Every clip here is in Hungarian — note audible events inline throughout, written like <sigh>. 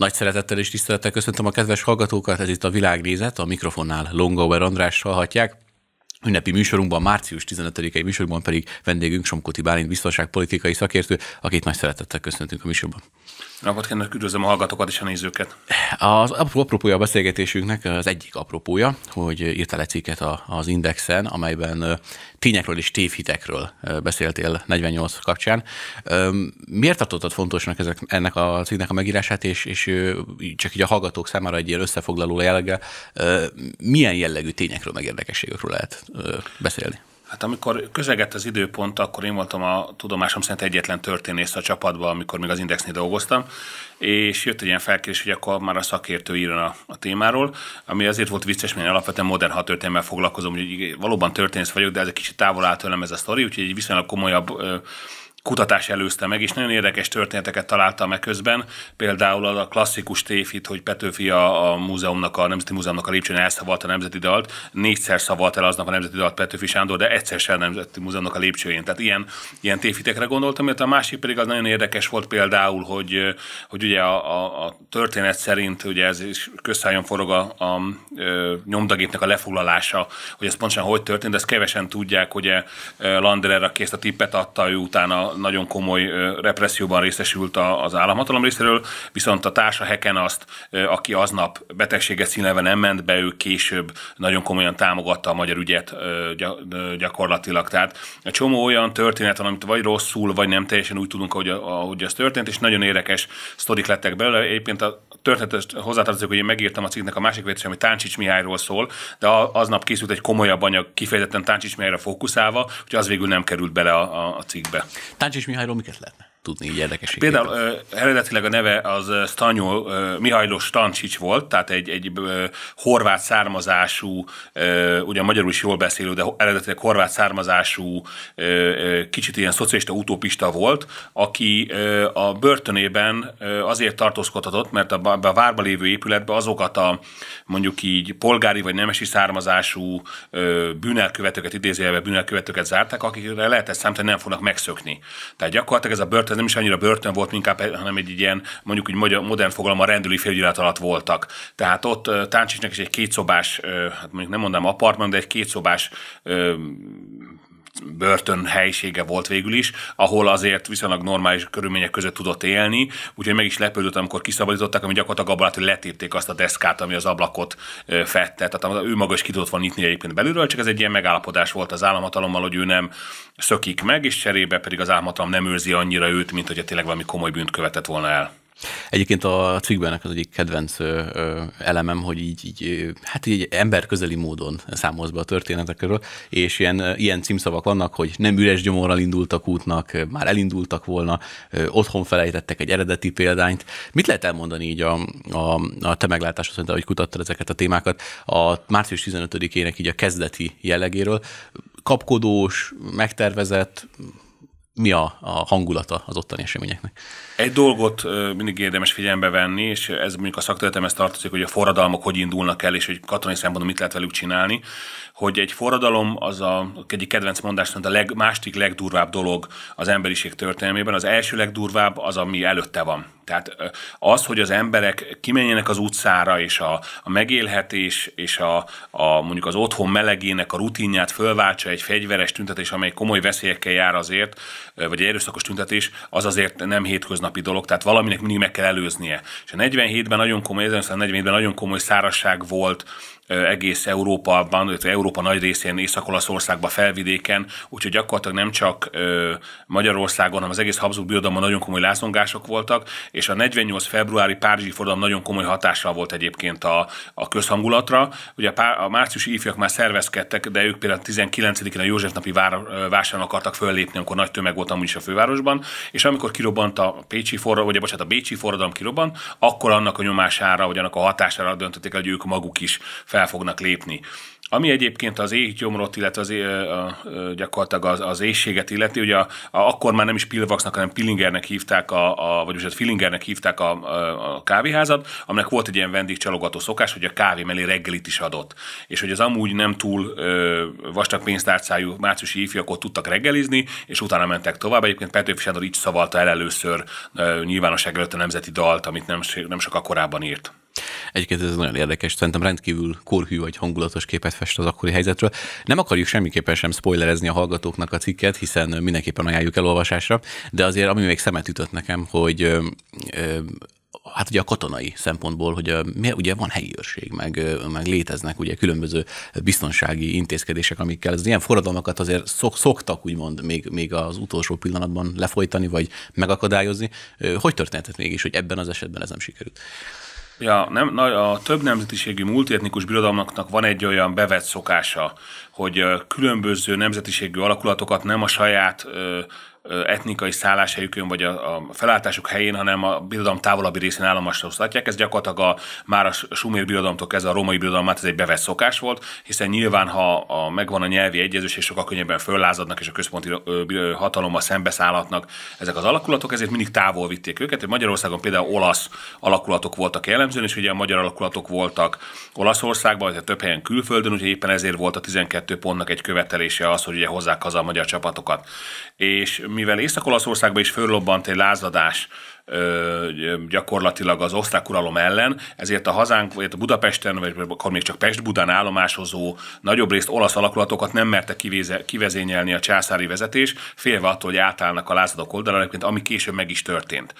Nagy szeretettel és tisztelettel köszöntöm a kedves hallgatókat, ez itt a Világnézet, a mikrofonnál Longauer András hallhatják. Ünnepi műsorunkban, március 15-i műsorunkban pedig vendégünk Somkoti Bálint biztonságpolitikai szakértő, akit nagy szeretettel köszöntünk a műsorban. Napot kívánok, üdvözlöm a hallgatókat és a nézőket. Az apropója a beszélgetésünknek az egyik apropója, hogy írtál egy cikket az Indexen, amelyben tényekről és tévhitekről beszéltél 48 kapcsán. Miért tartottad fontosnak ezek, ennek a cikknek a megírását, és, és csak így a hallgatók számára egy ilyen összefoglaló jellege, milyen jellegű tényekről meg érdekességekről lehet beszélni. Hát amikor közegett az időpont, akkor én voltam a tudomásom szerint egyetlen történész a csapatban, amikor még az Indexnél dolgoztam, és jött egy ilyen felkérés, hogy akkor már a szakértő írjon a, a témáról, ami azért volt vicces, mert alapvetően modern hatörténelmel foglalkozom, hogy valóban történész vagyok, de ez egy kicsit távol áll tőlem ez a sztori, úgyhogy egy viszonylag komolyabb kutatás előzte meg, és nagyon érdekes történeteket találtam meg közben. Például a klasszikus tévhit, hogy Petőfi a, a múzeumnak, a Nemzeti Múzeumnak a lépcsőn elszavalt a Nemzeti Dalt, négyszer szavalt el aznap a Nemzeti Dalt Petőfi Sándor, de egyszer sem a Nemzeti Múzeumnak a lépcsőjén. Tehát ilyen, ilyen tévhitekre gondoltam, mert a másik pedig az nagyon érdekes volt például, hogy, hogy ugye a, a, a történet szerint, ugye ez is közszájon forog a, a, a nyomdagépnek a lefoglalása, hogy ez pontosan hogy történt, de ezt kevesen tudják, hogy Landerer, aki ezt a tippet adta, ő utána nagyon komoly represszióban részesült az államhatalom részéről, viszont a társa Heken azt, aki aznap betegséget színelve nem ment be, ő később nagyon komolyan támogatta a magyar ügyet gyakorlatilag. Tehát egy csomó olyan történet van, amit vagy rosszul, vagy nem teljesen úgy tudunk, ahogy, ahogy ez történt, és nagyon érdekes sztorik lettek belőle. Egyébként a történetes hozzátartozik, hogy én megírtam a cikknek a másik vetét, ami Táncsics Mihályról szól, de aznap készült egy komolyabb anyag kifejezetten Táncsics Mihályra fókuszálva, hogy az végül nem került bele a, a, a cikkbe. Danke ich mich halt um tudni így érdekeségeket. Például ö, eredetileg a neve az Stanyó ö, Stancsics volt, tehát egy, egy ö, horvát származású, ö, ugyan magyarul is jól beszélő, de eredetileg horvát származású, ö, ö, kicsit ilyen szocialista utópista volt, aki ö, a börtönében ö, azért tartózkodhatott, mert a, a várba lévő épületben azokat a mondjuk így polgári vagy nemesi származású ö, bűnelkövetőket, idézőjelben bűnelkövetőket zárták, akikre lehetett számítani, nem fognak megszökni. Tehát gyakorlatilag ez a börtön tehát nem is annyira börtön volt, inkább, hanem egy ilyen, mondjuk úgy magyar, modern fogalma rendőri felügyelet alatt voltak. Tehát ott Táncsicsnek is egy kétszobás, hát mondjuk nem mondanám apartman, de egy kétszobás börtön helysége volt végül is, ahol azért viszonylag normális körülmények között tudott élni, úgyhogy meg is lepődött, amikor kiszabadították, ami gyakorlatilag abban hogy letépték azt a deszkát, ami az ablakot fette. Tehát ő maga is ki tudott volna nyitni egyébként belülről, csak ez egy ilyen megállapodás volt az államhatalommal, hogy ő nem szökik meg, és cserébe pedig az államhatalom nem őrzi annyira őt, mint hogy tényleg valami komoly bűnt követett volna el. Egyébként a cikkben az egyik kedvenc elemem, hogy így, így hát így közeli módon számolsz be a történetekről, és ilyen, ilyen címszavak vannak, hogy nem üres gyomorral indultak útnak, már elindultak volna, otthon felejtettek egy eredeti példányt. Mit lehet elmondani így a, a, a te meglátásod, szerint, ahogy kutattad ezeket a témákat, a március 15-ének így a kezdeti jellegéről, kapkodós, megtervezett, mi a, a hangulata az ottani eseményeknek. Egy dolgot mindig érdemes figyelembe venni, és ez mondjuk a szakterületemhez tartozik, hogy a forradalmak hogy indulnak el, és hogy katonai szempontból mit lehet velük csinálni, hogy egy forradalom az a, egyik kedvenc mondás, a leg, másik legdurvább dolog az emberiség történelmében. Az első legdurvább az, ami előtte van tehát az, hogy az emberek kimenjenek az utcára, és a, a megélhetés, és a, a mondjuk az otthon melegének a rutinját fölváltsa egy fegyveres tüntetés, amely komoly veszélyekkel jár azért, vagy egy erőszakos tüntetés, az azért nem hétköznapi dolog, tehát valaminek mindig meg kell előznie. És a 47-ben nagyon komoly, 47-ben nagyon komoly szárasság volt, egész Európában, illetve Európa nagy részén, Észak-Olaszországban, felvidéken, úgyhogy gyakorlatilag nem csak Magyarországon, hanem az egész Habsburg birodalomban nagyon komoly lázongások voltak, és a 48 februári Párizsi forradalom nagyon komoly hatással volt egyébként a, a közhangulatra. Ugye a, pár, a márciusi ifjak már szervezkedtek, de ők például 19-én a József napi vár, vásáron akartak föllépni, amikor nagy tömeg volt amúgy is a fővárosban, és amikor kirobbant a Pécsi forradalom, vagy bocsánat, a Bécsi forradalom kirobbant, akkor annak a nyomására, vagy annak a hatására döntötték, hogy ők maguk is fel fel fognak lépni. Ami egyébként az éhgyomrot, illetve az, a, gyakorlatilag az, az éjséget illeti, ugye a, a, akkor már nem is Pilvaxnak, hanem Pillingernek hívták, a, a, vagyis most hát Fillingernek hívták a, a, a kávéházat, aminek volt egy ilyen vendégcsalogató szokás, hogy a kávé mellé reggelit is adott. És hogy az amúgy nem túl ö, vastag pénztárcájú márciusi ifjakot tudtak reggelizni, és utána mentek tovább. Egyébként Petőfi Sándor így szavalta el először ö, nyilvánosság előtt a nemzeti dalt, amit nem, nem sokkal korábban írt. Egyébként ez nagyon érdekes, szerintem rendkívül korhű vagy hangulatos képet fest az akkori helyzetről. Nem akarjuk semmiképpen sem spoilerezni a hallgatóknak a cikket, hiszen mindenképpen ajánljuk elolvasásra, de azért ami még szemet ütött nekem, hogy ö, ö, hát ugye a katonai szempontból, hogy a, ugye van helyi őrség, meg, meg léteznek ugye különböző biztonsági intézkedések, amikkel az ilyen forradalmakat azért szok, szoktak úgymond még, még az utolsó pillanatban lefolytani, vagy megakadályozni. Hogy történhetett mégis, hogy ebben az esetben ez nem sikerült? Ja, nem, na, a több nemzetiségű multietnikus birodalmaknak van egy olyan bevett szokása, hogy különböző nemzetiségű alakulatokat nem a saját etnikai szálláshelyükön vagy a, a felálltásuk helyén, hanem a birodalom távolabbi részén állomásra osztatják. Ez gyakorlatilag a, már a sumér birodalomtól kezdve a római birodalom hát ez egy bevett szokás volt, hiszen nyilván, ha a, megvan a nyelvi egyezés, és sokkal könnyebben föllázadnak, és a központi hatalommal szembeszállhatnak ezek az alakulatok, ezért mindig távol vitték őket. Magyarországon például olasz alakulatok voltak jellemzően, és ugye a magyar alakulatok voltak Olaszországban, vagy több helyen külföldön, úgyhogy éppen ezért volt a 12 pontnak egy követelése az, hogy ugye hozzák haza a magyar csapatokat. És mivel Észak-Olaszországban is föllobbant egy lázadás gyakorlatilag az osztrák uralom ellen, ezért a hazánk, vagy a Budapesten, vagy akkor még csak Pest-Budán állomásozó nagyobb részt olasz alakulatokat nem merte kivéze, kivezényelni a császári vezetés, félve attól, hogy átállnak a lázadók oldalára, ami később meg is történt.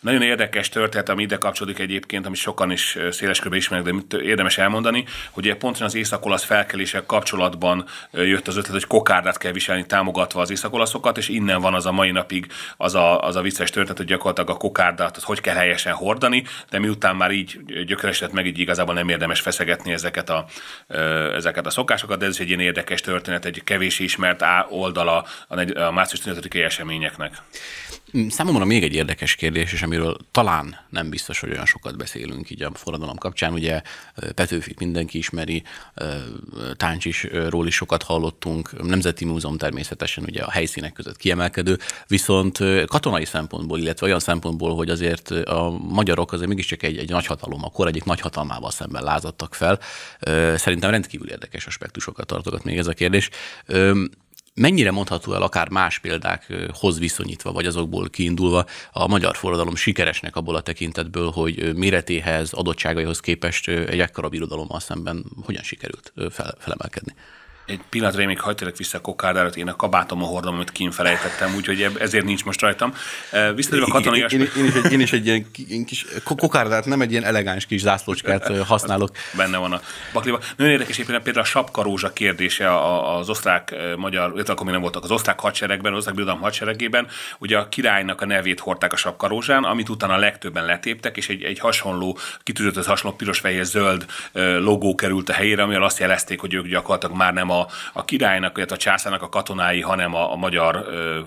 Nagyon érdekes történet, ami ide kapcsolódik egyébként, ami sokan is széles körben ismernek, de érdemes elmondani, hogy pontosan az észak-olasz felkeléssel kapcsolatban jött az ötlet, hogy kokárdát kell viselni, támogatva az észak és innen van az a mai napig az a, az a vicces történet, hogy gyakorlatilag a kokárdát az hogy kell helyesen hordani, de miután már így gyökeresett meg, így igazából nem érdemes feszegetni ezeket a, ezeket a szokásokat, de ez is egy ilyen érdekes történet, egy kevés ismert oldala a, a március 15-i eseményeknek. Számomra még egy érdekes kérdés, és amiről talán nem biztos, hogy olyan sokat beszélünk így a forradalom kapcsán. Ugye Petőfit mindenki ismeri, is ról is sokat hallottunk, Nemzeti Múzeum természetesen ugye a helyszínek között kiemelkedő, viszont katonai szempontból, illetve olyan szempontból, hogy azért a magyarok azért mégiscsak egy, egy nagy hatalom, a kor egyik nagy szemben lázadtak fel. Szerintem rendkívül érdekes aspektusokat tartogat még ez a kérdés mennyire mondható el akár más példákhoz viszonyítva, vagy azokból kiindulva a magyar forradalom sikeresnek abból a tekintetből, hogy méretéhez, adottságaihoz képest egy ekkora birodalommal szemben hogyan sikerült felemelkedni? egy pillanatra én még hajtélek vissza a kokárdára, én a a hordom, amit kinfelejtettem, úgyhogy ezért nincs most rajtam. Visszatérve a katonai én, én, én, egy, én is egy ilyen kis kokárdát, nem egy ilyen elegáns kis zászlócskát használok. Az benne van a bakliba. Nagyon érdekes éppen például a sapkarózsa kérdése az osztrák-magyar, illetve akkor még nem voltak, az osztrák hadseregben, az osztrák birodalom hadseregében, ugye a királynak a nevét hordták a sapkarózsán, amit utána a legtöbben letéptek, és egy, egy hasonló, kitűzött az hasonló piros-fehér-zöld logó került a helyére, amivel azt jelezték, hogy ők gyakorlatilag már nem a a, királynak, illetve a császárnak a katonái, hanem a, a magyar ö,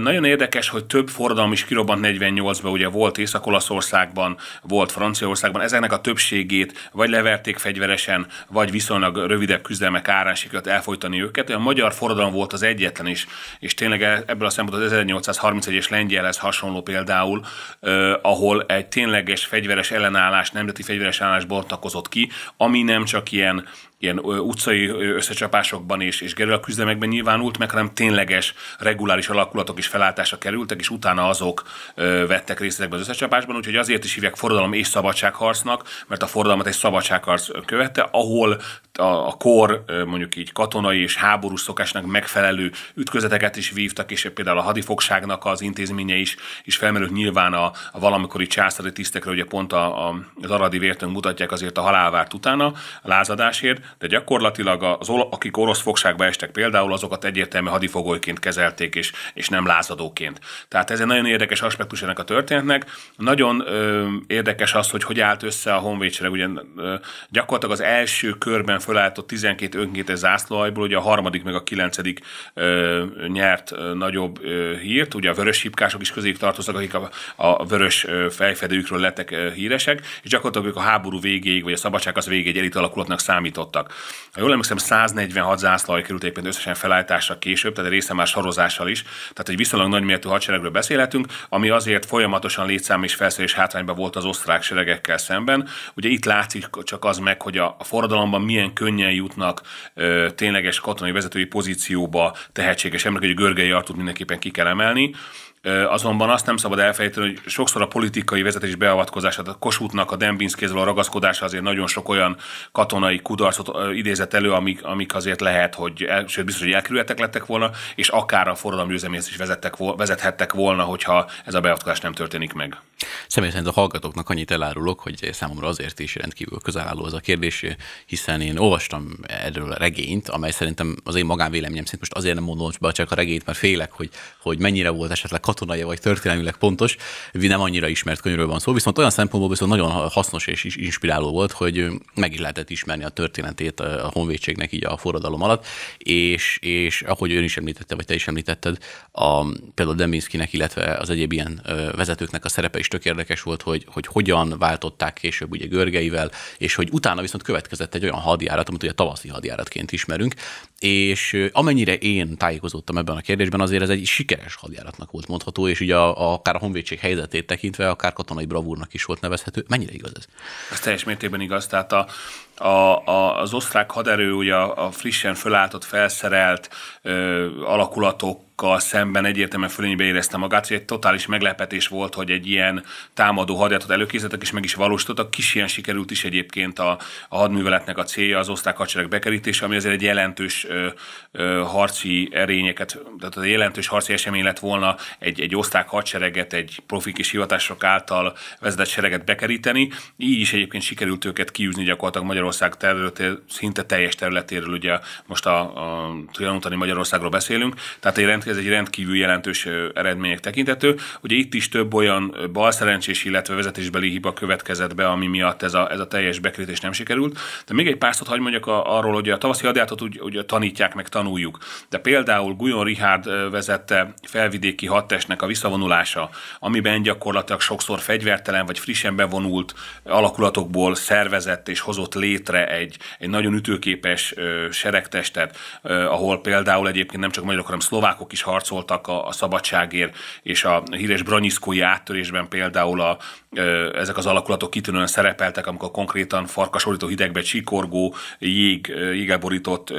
Nagyon érdekes, hogy több forradalom is kirobbant 48-ban, ugye volt Észak-Olaszországban, volt Franciaországban, ezeknek a többségét vagy leverték fegyveresen, vagy viszonylag rövidebb küzdelmek árán sikerült elfolytani őket. A magyar forradalom volt az egyetlen is, és tényleg e, ebből a szempontból az 1831-es lengyelhez hasonló például, eh, ahol egy tényleges fegyveres ellenállás, nemzeti fegyveres ellenállás bontakozott ki, ami nem csak ilyen ilyen utcai összecsapásokban és, és gerilla küzdemekben nyilvánult meg, hanem tényleges, reguláris alakulatok is felálltásra kerültek, és utána azok ö, vettek részt ezekben az összecsapásban, úgyhogy azért is hívják forradalom és szabadságharcnak, mert a forradalmat egy szabadságharc követte, ahol a, a kor mondjuk így katonai és háborús szokásnak megfelelő ütközeteket is vívtak, és például a hadifogságnak az intézménye is, is felmerült nyilván a, a valamikori császári tisztekre, ugye pont a, a, az aradi vértünk mutatják azért a halálvárt utána, a lázadásért, de gyakorlatilag az, akik orosz fogságba estek például, azokat egyértelmű hadifogolyként kezelték, és, és nem lázadóként. Tehát ez egy nagyon érdekes aspektus ennek a történetnek. Nagyon ö, érdekes az, hogy hogy állt össze a honvédsereg. Ugye ö, gyakorlatilag az első körben fölálltott 12 önkéntes zászlóajból, ugye a harmadik meg a kilencedik ö, nyert ö, nagyobb ö, hírt. Ugye a vörös hipkások is közé tartoztak, akik a, a vörös fejfedőkről lettek ö, híresek, és gyakorlatilag ők a háború végéig, vagy a szabadság az végéig elit alakulatnak számítottak voltak. Ha jól emlékszem, 146 zászlaj került éppen összesen felállításra később, tehát része már sorozással is. Tehát egy viszonylag nagyméretű hadseregről beszélhetünk, ami azért folyamatosan létszám és felszerelés hátrányban volt az osztrák seregekkel szemben. Ugye itt látszik csak az meg, hogy a, a forradalomban milyen könnyen jutnak ö, tényleges katonai vezetői pozícióba tehetséges emberek, hogy a Görgei Artút mindenképpen ki kell emelni Azonban azt nem szabad elfelejteni, hogy sokszor a politikai vezetés beavatkozása, a Kossuthnak a Dembinszkéhez a ragaszkodása azért nagyon sok olyan katonai kudarcot idézett elő, amik, amik azért lehet, hogy el, sőt, biztos, hogy elkerülhetek lettek volna, és akár a forradalmi üzeméhez is vezettek, vezethettek volna, hogyha ez a beavatkozás nem történik meg. Személy szerint a hallgatóknak annyit elárulok, hogy számomra azért is rendkívül közelálló ez a kérdés, hiszen én olvastam erről a regényt, amely szerintem az én magánvéleményem szerint most azért nem mondom be csak a regényt, mert félek, hogy, hogy mennyire volt esetleg katonai vagy történelmileg pontos, nem annyira ismert könyvről van szó, viszont olyan szempontból viszont nagyon hasznos és inspiráló volt, hogy meg is lehetett ismerni a történetét a honvédségnek így a forradalom alatt, és, és ahogy ön is említette, vagy te is említetted, a, például Dembinskinek, illetve az egyéb ilyen vezetőknek a szerepe is tök érdekes volt, hogy, hogy hogyan váltották később ugye Görgeivel, és hogy utána viszont következett egy olyan hadjárat, amit ugye tavaszi hadjáratként ismerünk, és amennyire én tájékozódtam ebben a kérdésben, azért ez egy sikeres hadjáratnak volt mondható, és ugye a, a, akár a honvédség helyzetét tekintve, akár katonai bravúrnak is volt nevezhető. Mennyire igaz ez? Ez teljes mértékben igaz. Tehát a, a, a, az osztrák haderő ugye a, a frissen fölálltott, felszerelt ö, alakulatok szemben egyértelműen fölénybe érezte magát, hogy egy totális meglepetés volt, hogy egy ilyen támadó hadjátot előkészítettek, és meg is valósítottak. Kis ilyen sikerült is egyébként a, a hadműveletnek a célja, az osztrák hadsereg bekerítése, ami azért egy jelentős ö, ö, harci erényeket, tehát egy jelentős harci esemény lett volna egy, egy osztrák hadsereget, egy profi kis hivatások által vezetett sereget bekeríteni. Így is egyébként sikerült őket kiűzni gyakorlatilag Magyarország Magyarország területéről, szinte teljes területéről, ugye most a, a trianoni Magyarországról beszélünk, tehát egy ez egy rendkívül jelentős eredmények tekintető. Ugye itt is több olyan balszerencsés, illetve vezetésbeli hiba következett be, ami miatt ez a, ez a teljes bekrétés nem sikerült. De még egy pár szót hagy mondjak a, arról, hogy a tavaszi hadjáratot úgy, úgy tanítják, meg tanuljuk. De például Gujon Richard vezette felvidéki hadtestnek a visszavonulása, amiben gyakorlatilag sokszor fegyvertelen vagy frissen bevonult alakulatokból szervezett és hozott létre létre egy, egy nagyon ütőképes seregtestet, ahol például egyébként nem csak magyarok, hanem szlovákok is harcoltak a, a szabadságért, és a híres branyiszkói áttörésben például a, ezek az alakulatok kitűnően szerepeltek, amikor konkrétan farkasorító hidegbe csikorgó, jég, jégeborított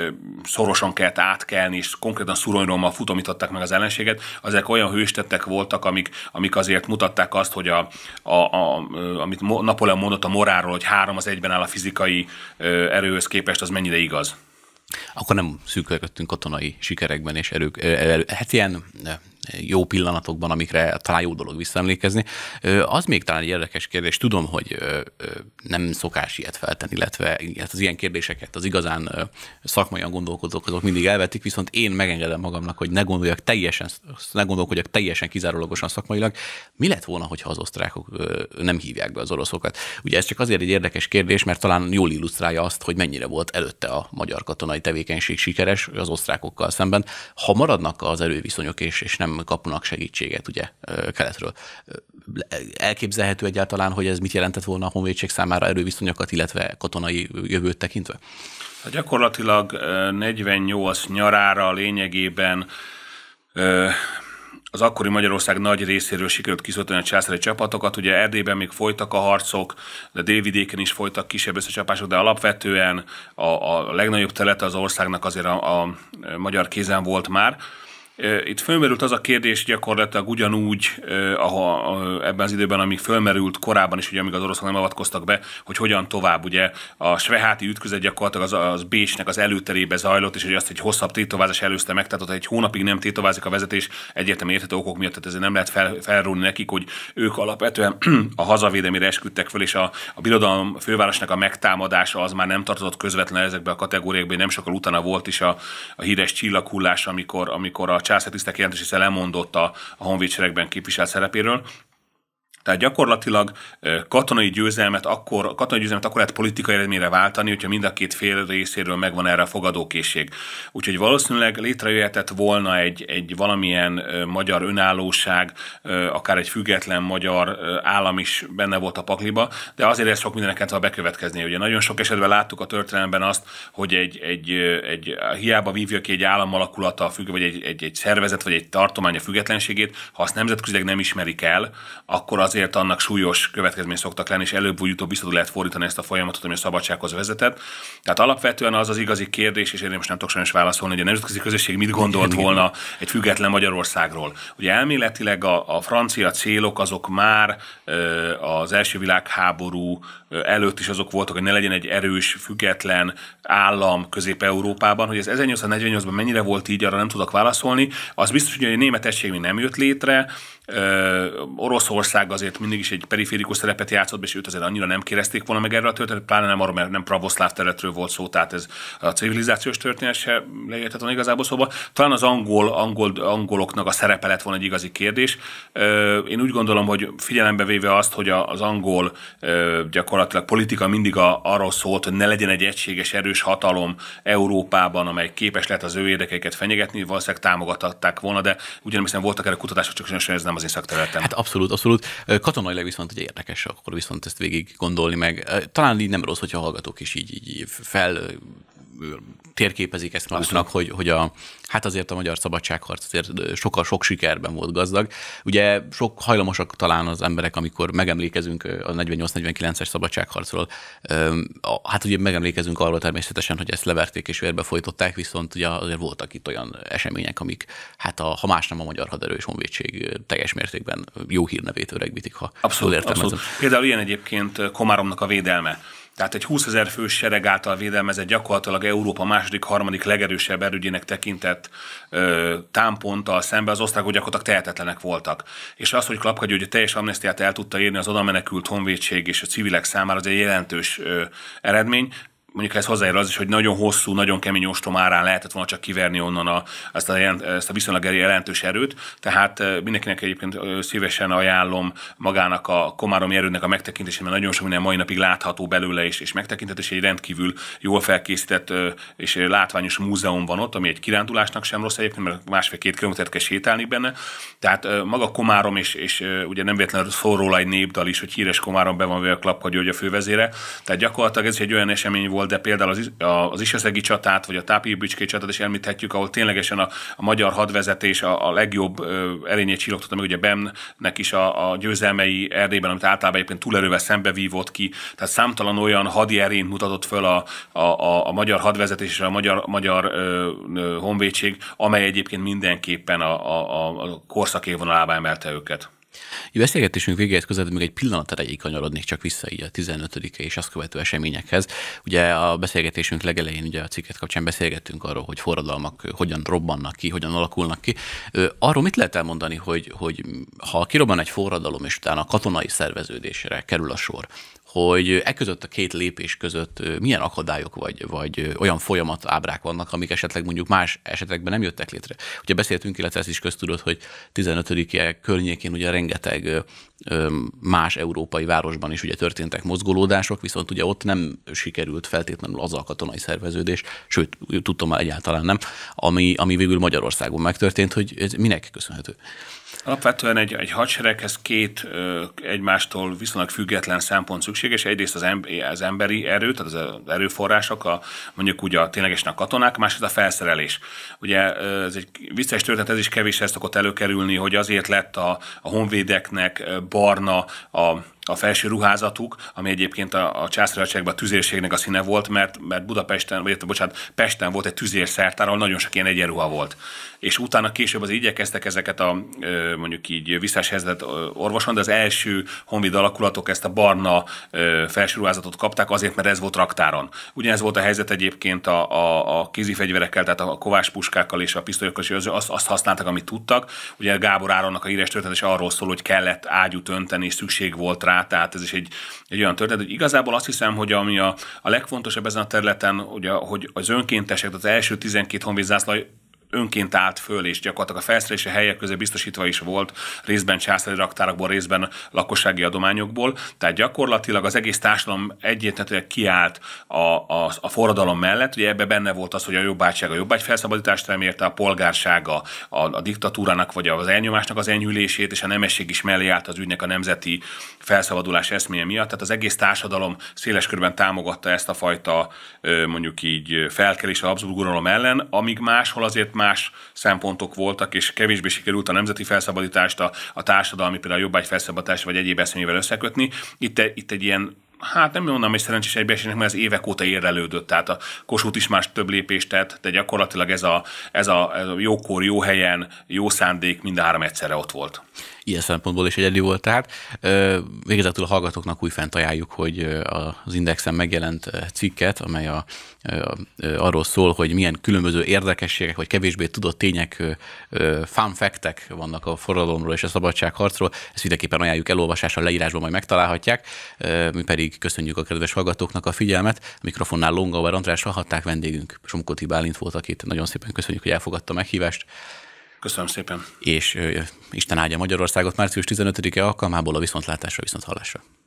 szorosan kellett átkelni, és konkrétan szuronyrommal futomították meg az ellenséget, ezek olyan hőstettek voltak, amik, amik azért mutatták azt, hogy a, a, a, amit Napoleon mondott a moráról, hogy három az egyben áll a fizikai erőhöz képest az mennyire igaz? Akkor nem szűkölködtünk katonai sikerekben és erők, erő, hát ilyen jó pillanatokban, amikre talán jó dolog visszaemlékezni. Az még talán egy érdekes kérdés. Tudom, hogy nem szokás ilyet feltenni, illetve hát az ilyen kérdéseket az igazán szakmaian gondolkodók azok mindig elvetik, viszont én megengedem magamnak, hogy ne gondoljak teljesen, ne gondolkodjak teljesen kizárólagosan szakmailag. Mi lett volna, hogyha az osztrákok nem hívják be az oroszokat? Ugye ez csak azért egy érdekes kérdés, mert talán jól illusztrálja azt, hogy mennyire volt előtte a magyar katonai tevékenység sikeres az osztrákokkal szemben. Ha maradnak az erőviszonyok és, és nem nem kapnak segítséget ugye keletről. Elképzelhető egyáltalán, hogy ez mit jelentett volna a honvédség számára erőviszonyokat, illetve katonai jövőt tekintve? Hát gyakorlatilag 48 nyarára lényegében az akkori Magyarország nagy részéről sikerült kiszorítani a császári csapatokat. Ugye Erdélyben még folytak a harcok, de délvidéken is folytak kisebb összecsapások, de alapvetően a, a legnagyobb területe az országnak azért a, a magyar kézen volt már. Itt fölmerült az a kérdés gyakorlatilag ugyanúgy aha, ebben az időben, amíg fölmerült korábban is, ugye, amíg az oroszok nem avatkoztak be, hogy hogyan tovább. Ugye a sveháti ütközet gyakorlatilag az, az Bécsnek az előterébe zajlott, és hogy azt egy hosszabb tétovázás előzte meg, tehát ott egy hónapig nem tétovázik a vezetés egyértelmű érthető okok miatt, tehát ezért nem lehet fel, felrúni nekik, hogy ők alapvetően <clears throat> a hazavédelmére esküdtek föl, és a, a birodalom fővárosnak a megtámadása az már nem tartozott közvetlenül ezekbe a kategóriákba, nem sokkal utána volt is a, a híres csillaghullás, amikor, amikor a Charles Tisztek jelentős, hiszen lemondott a, a honvédseregben képviselt szerepéről, tehát gyakorlatilag katonai győzelmet akkor, katonai győzelmet akkor lehet politikai eredményre váltani, hogyha mind a két fél részéről megvan erre a fogadókészség. Úgyhogy valószínűleg létrejöhetett volna egy, egy valamilyen magyar önállóság, akár egy független magyar állam is benne volt a pakliba, de azért ez sok mindenek kell bekövetkezni. Ugye nagyon sok esetben láttuk a történelemben azt, hogy egy, egy, egy hiába vívja ki egy állam alakulata, vagy egy, egy, egy szervezet, vagy egy tartomány a függetlenségét, ha azt nemzetközileg nem ismerik el, akkor azért azért annak súlyos következmény szoktak lenni, és előbb vagy utóbb vissza lehet fordítani ezt a folyamatot, ami a szabadsághoz vezetett. Tehát alapvetően az az igazi kérdés, és én most nem tudok sajnos válaszolni, hogy a nemzetközi közösség mit gondolt volna egy független Magyarországról. Ugye elméletileg a, a francia célok azok már az első világháború előtt is azok voltak, hogy ne legyen egy erős, független állam Közép-Európában, hogy ez 1848-ban mennyire volt így, arra nem tudok válaszolni. Az biztos, hogy a német egység még nem jött létre, Oroszország az azért mindig is egy periférikus szerepet játszott, és őt azért annyira nem kérezték volna meg erre a történetre, pláne nem arról, mert nem pravoszláv területről volt szó, tehát ez a civilizációs történet se lejöhetett volna igazából szóba. Talán az angol, angol, angoloknak a szerepe lett volna egy igazi kérdés. Én úgy gondolom, hogy figyelembe véve azt, hogy az angol gyakorlatilag politika mindig a, arról szólt, hogy ne legyen egy egységes erős hatalom Európában, amely képes lehet az ő érdekeiket fenyegetni, valószínűleg támogatták volna, de ugyanis voltak erre kutatások, csak sajnos ez nem az én szakterületem. Hát abszolút, abszolút. Katonailag viszont ugye érdekes akkor viszont ezt végig gondolni meg. Talán így nem rossz, hogyha a hallgatók is így, így fel térképezik ezt maguknak, hogy, hogy a, hát azért a magyar szabadságharc azért sokkal sok sikerben volt gazdag. Ugye sok hajlamosak talán az emberek, amikor megemlékezünk a 48-49-es szabadságharcról, hát ugye megemlékezünk arról természetesen, hogy ezt leverték és vérbe folytották, viszont ugye azért voltak itt olyan események, amik hát a, ha más nem a magyar haderő és honvédség teljes mértékben jó hírnevét öregbítik, ha abszolút, abszolút. Például ilyen egyébként Komáromnak a védelme tehát egy 20 ezer fős sereg által védelmezett gyakorlatilag Európa második, harmadik legerősebb erődjének tekintett ö, támponttal szemben az osztrákok gyakorlatilag tehetetlenek voltak. És az, hogy Klapka a teljes amnestiát el tudta érni az odamenekült honvédség és a civilek számára, az egy jelentős ö, eredmény mondjuk ez hozzáér az is, hogy nagyon hosszú, nagyon kemény ostrom árán lehetett volna csak kiverni onnan a, ezt, a, ezt a viszonylag jelentős erőt, tehát mindenkinek egyébként szívesen ajánlom magának a Komáromi erődnek a megtekintését, mert nagyon sok minden mai napig látható belőle és, és megtekintet, és egy rendkívül jól felkészített és látványos múzeum van ott, ami egy kirándulásnak sem rossz egyébként, mert másfél-két kilométert kell sétálni benne. Tehát maga Komárom, és, és ugye nem véletlenül szól róla egy népdal is, hogy híres Komárom be van vele a klaphagyó, hogy a fővezére. Tehát gyakorlatilag ez is egy olyan esemény volt, de például az, az Isaszegi csatát, vagy a Tápi Bicské csatát is említhetjük, ahol ténylegesen a, a magyar hadvezetés a, a legjobb erényét csillogtatta, meg ugye Bemnek is a, a győzelmei Erdélyben, amit általában egyébként túlerővel szembe vívott ki, tehát számtalan olyan hadi erényt mutatott föl a, a, a, a magyar hadvezetés és a magyar, magyar ö, ö, honvédség, amely egyébként mindenképpen a, a, a korszak évvonalába emelte őket. Jó, beszélgetésünk végéhez között, még egy pillanat erejéig kanyarodnék csak vissza így a 15 és azt követő eseményekhez. Ugye a beszélgetésünk legelején ugye a cikket kapcsán beszélgettünk arról, hogy forradalmak hogyan robbannak ki, hogyan alakulnak ki. Arról mit lehet elmondani, hogy, hogy ha kirobban egy forradalom, és utána a katonai szerveződésre kerül a sor, hogy e között a két lépés között milyen akadályok vagy, vagy olyan folyamat ábrák vannak, amik esetleg mondjuk más esetekben nem jöttek létre. Ugye beszéltünk, illetve ezt is köztudott, hogy 15 környékén ugye rengeteg más európai városban is ugye történtek mozgolódások, viszont ugye ott nem sikerült feltétlenül az a katonai szerveződés, sőt, tudtam már egyáltalán nem, ami, ami végül Magyarországon megtörtént, hogy ez minek köszönhető. Alapvetően egy, egy hadsereghez két ö, egymástól viszonylag független szempont szükséges. Egyrészt az, emb- az emberi erő, tehát az erőforrások, a, mondjuk ugye a ténylegesen a katonák, másrészt a felszerelés. Ugye ez egy vicces történet, ez is kevés ezt szokott előkerülni, hogy azért lett a, a honvédeknek barna a a felső ruházatuk, ami egyébként a, a császárságban a tüzérségnek a színe volt, mert, mert Budapesten, vagy bocsánat, Pesten volt egy tüzérszertár, ahol nagyon sok ilyen egyenruha volt. És utána később az igyekeztek ezeket a mondjuk így visszás helyzetet orvoson, de az első honvéd alakulatok ezt a barna felsőruházatot kapták azért, mert ez volt raktáron. Ugyanez volt a helyzet egyébként a, a, a kézifegyverekkel, tehát a kovás puskákkal és a pisztolyokkal, és azt, azt használtak, amit tudtak. Ugye Gábor Áronnak a híres történet is arról szól, hogy kellett ágyút önteni, és szükség volt rá, tehát ez is egy, egy olyan történet, hogy igazából azt hiszem, hogy ami a, a legfontosabb ezen a területen, ugye, hogy az önkéntesek, az első 12 honvéd önként állt föl, és gyakorlatilag a felszerelési helyek közé biztosítva is volt, részben császári raktárakból, részben lakossági adományokból. Tehát gyakorlatilag az egész társadalom egyértelműen kiállt a, a, a forradalom mellett. Ugye ebbe benne volt az, hogy a jobbágyság a jobbágy felszabadítást remélte, a polgársága a, a diktatúrának vagy az elnyomásnak az enyhülését, és a nemesség is mellé állt az ügynek a nemzeti felszabadulás eszméje miatt. Tehát az egész társadalom széles körben támogatta ezt a fajta mondjuk így felkelés a Habsburg ellen, amíg máshol azért más szempontok voltak, és kevésbé sikerült a nemzeti felszabadítást, a, a társadalmi, például a jobbágy felszabadítást vagy egyéb eszményével összekötni. Itt, itt egy ilyen hát nem mondom, hogy szerencsés egybeesésnek, mert ez évek óta érlelődött, tehát a Kossuth is más több lépést tett, de gyakorlatilag ez a, ez a, ez a jókor, jó helyen, jó szándék mind a három egyszerre ott volt. Ilyen szempontból is egyedül volt, tehát végezetül a hallgatóknak újfent ajánljuk, hogy az Indexen megjelent cikket, amely a, a, arról szól, hogy milyen különböző érdekességek, vagy kevésbé tudott tények, fun factek vannak a forradalomról és a szabadságharcról. Ezt mindenképpen ajánljuk elolvasásra, leírásban majd megtalálhatják. Mi pedig pedig köszönjük a kedves hallgatóknak a figyelmet. A mikrofonnál Longauer András hallhatták vendégünk, Somkoti Bálint volt, akit nagyon szépen köszönjük, hogy elfogadta a meghívást. Köszönöm szépen. És ö, Isten áldja Magyarországot március 15-e alkalmából a viszontlátásra, viszont hallásra.